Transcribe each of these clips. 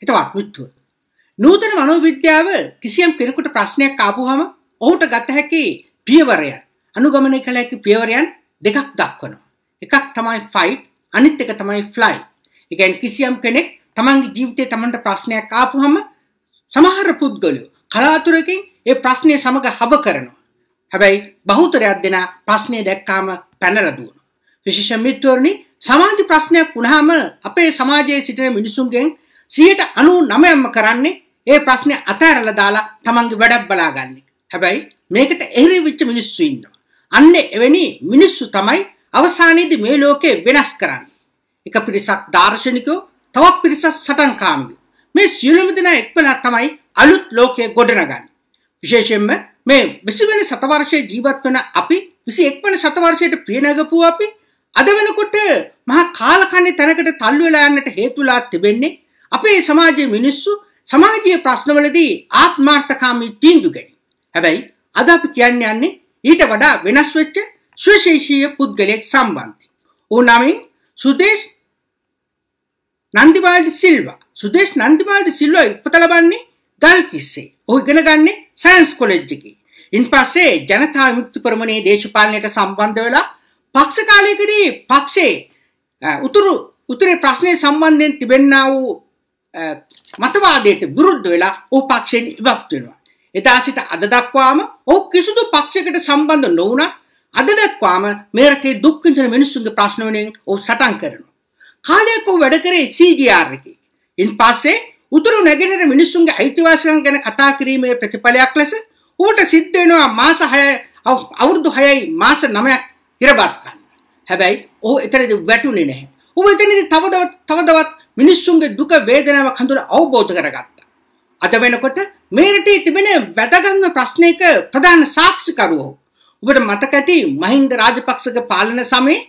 හිතවත් මිත්‍ර. නූතන මනෝවිද්‍යාව කිසියම් කෙනෙකුට ප්‍රශ්නයක් ආපුහම ඔහුට ගත හැකි පියවරයන් අනුගමනය කළ හැකි පියවරයන් දෙකක් දක්වනවා. එකක් තමයි ෆයිට් අනිත් එක තමයි ෆ්ලයි. ඒ කියන්නේ කිසියම් කෙනෙක් තමන්ගේ ජීවිතේ තමන්ට ප්‍රශ්නයක් ආපුහම සමහර පුද්ගලයෝ කලාතුරකින් ඒ ප්‍රශ්නේ සමග හබ කරනවා. හැබැයි බහුතරයක් දෙනා ප්‍රශ්නේ දැක්කාම පැනලා දුවනවා. විශේෂ මිත්‍රෝනි සමාජ ප්‍රශ්නයක් වුණාම අපේ සමාජයේ සිටින මිනිසුන්ගෙන් සියයට අනු නමයම්ම කරන්නේ ඒ ප්‍රශ්නය අතඇරල දාලා තමන්ගේ වැඩක් බලාගන්නේ. හැබැයි මේකට එහිරි විච්ච මිනිස්සු ඉන්නවා. අන්න එවැනි මිනිස්සු තමයි අවසානයේදී මේ ලෝකේ වෙනස් කරන්නේ. එක පිරිසක් දාර්ශනිකයෝ තවත් පිරිසක් සටන්කාමීයෝ. මේ සියලුම දෙනා එක්වලා තමයි අලුත් ලෝකය ගොඩනගන්නේ. විශේෂයෙන්ම මේ 20 වෙනි සතවර්ෂයේ ජීවත් වෙන අපි 21 වෙනි සතවර්ෂයට පියනගපු අපි අද වෙනකොට මහා කාලකන්ණි තැනකට තල්ලු වෙලා යන්නට හේතුලා තිබෙන්නේ අපේ සමාජයේ මිනිස්සු සමාජීය ප්‍රශ්නවලදී ආත්මාර්ථකාමී තීන්දුව ගනී. හැබැයි අද අපි කියන්න යන්නේ ඊට වඩා වෙනස් වෙච්ච සුවිශේෂීය පුද්ගලයෙක් සම්බන්ධයෙන්. ඌ නමින් සුදේශ් නන්දිමාල්ඩි සිල්වා. සුදේශ් නන්දිමාල්ඩි සිල්වා ඉපත ලබන්නේ ගල්කිස්සේ. ඔහු ඉගෙන ගන්නේ සයන්ස් කොලෙජ් එකේ. ඉන්පස්සේ ජනතා විමුක්ති පෙරමුණේ දේශපාලනයට සම්බන්ධ වෙලා පක්ෂ කාලයකදී පක්ෂේ උතුරු උතුරේ ප්‍රශ්නය සම්බන්ධයෙන් තිබෙන්නා වූ මතවාදයට විරුද්ධ වෙලා ඔහු පක්ෂයෙන් ඉවත් වෙනවා. එදා සිට අද දක්වාම ඔහු කිසිදු පක්ෂයකට සම්බන්ධ නොවුණත් අද දක්වාම මේ රටේ දුක් විඳින මිනිසුන්ගේ ප්‍රශ්න වලින් ඔහු සටන් කරනවා. කාලයක් ඔහු වැඩ කරේ CGR එකේ. ඉන්පස්සේ උතුරු නැගෙනහිර මිනිසුන්ගේ අයිතිවාසිකම් ගැන කතා කිරීමේ ප්‍රතිඵලයක් ලෙස ඌට සිද්ධ වෙනවා මාස 6 අවුරුදු 6යි මාස 9ක් හිරබත් ගන්න. හැබැයි ඔහු එතනදී වැටුනේ නැහැ. ඔහු එතනදී තවදවත් තවදවත් මිනිස්සුන්ගේ දුක වේදනාව කඳුල අවබෝධ කරගත්තා. අද වෙනකොට මේ රටේ තිබෙන වැදගත්ම ප්‍රශ්නයක ප්‍රධාන සාක්ෂිකරුවෝ ඔබට මතක ඇති මහින්ද රාජපක්ෂගේ පාලන සමයේ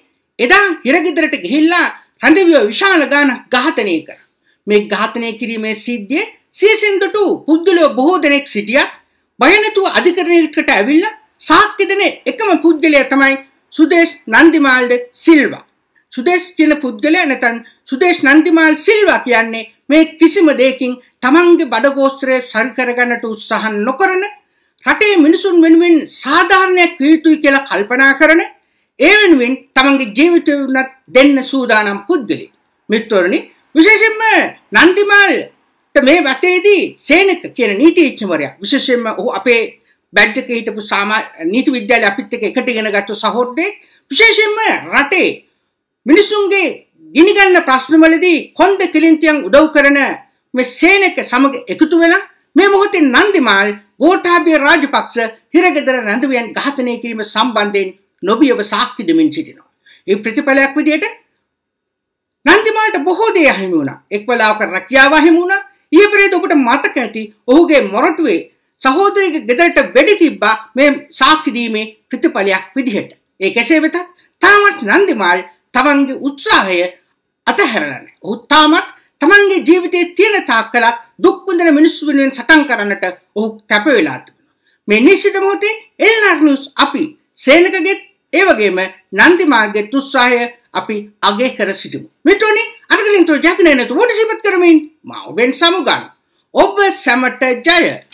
එදා හිරගෙදරට ගිහිල්ලා රණවිව විශාල ගානක් ඝාතනය කරා. මේ ඝාතනය කිරීමේ සිද්ධිය සීසෙන්දට පුද්ගලයෝ බොහෝ දෙනෙක් සිටියත් බය නැතුව අධිකරණයකට ඇවිල්ලා සාක්ෂි දෙන එකම පුද්ගලයා තමයි සුදේශ් නන්දිමාල්ඩ සිල්වා. සුදේශ් කියන පුද්ගලයා නැතන් සුදේශ් නන්දිමාල් සිල්වා කියන්නේ මේ කිසිම දෙයකින් තමන්ගේ බඩගෝස්ත්‍රය සරි කරගන්නට උත්සාහ නොකරන රටේ මිනිසුන් වෙනුවෙන් සාධාරණයක් විය යුතුයි කියලා කල්පනා කරන ඒ වෙනුවෙන් තමන්ගේ ජීවිතය වුණත් දෙන්න සූදානම් පුද්ගලෙක්. මිත්‍රවරනි විශේෂයෙන්ම නන්දිමාල්ට මේ වතේදී සේනක කියන නීතිඥවරයා විශේෂයෙන්ම ඔහු අපේ බැඩ් එකේ හිටපු සාමා නීති විද්‍යාලයේ අපිත් එක්ක එකට ඉගෙන ගත්ත සහෝදරයෙක් විශේෂයෙන්ම රටේ මිනිසුන්ගේ ගිනිගන්න ප්‍රශ්නවලදී කොන්ද කිලින්තියන් උදව් කරන මේ සේනක සමග එකතු වෙලා මේ මොහොතේ නන්දිමාල් ගෝඨාභය රාජපක්ෂ හිරගෙදර රැඳවියන් ඝාතනය කිරීම සම්බන්ධයෙන් නොබියව සාක්ෂි දෙමින් සිටිනවා. ඒ ප්‍රතිඵලයක් විදිහට නන්දිමාල්ට බොහෝ දේ අහිමි වුණා. එක් වෙලාවක රැකියාව අහිමි වුණා. ඊපෙරේද ඔබට මතක ඇති ඔහුගේ මොරටුවේ සහෝදරයගේ ගෙදරට වෙඩි තිබ්බා මේ සාක්ෂි දීමේ ප්‍රතිඵලයක් විදිහට. ඒ කෙසේ වෙතත් තාමත් නන්දිමාල් තමන්ගේ උත්සාහය අතහැරලා නැහැ. ඔහු තාමත් තමන්ගේ ජීවිතයේ තියෙන තාක්කලක් දුක් විඳින මිනිස්සු වෙනුවෙන් සටන් කරන්නට ඔහු කැප වෙලා තිබෙනවා. මේ නිශ්චිත මොහොතේ එලනර් නිවුස් අපි සේනකගේ ඒ වගේම නන්දි මාර්ගයේ උත්සාහය අපි අගය කර සිටිමු. මෙතොනි අරගලින් තෝ ජාතිනේන තෝ වඩ සිපත් කරමින් මා ඔබෙන් සමුගන්න. ඔබ සැමට ජය.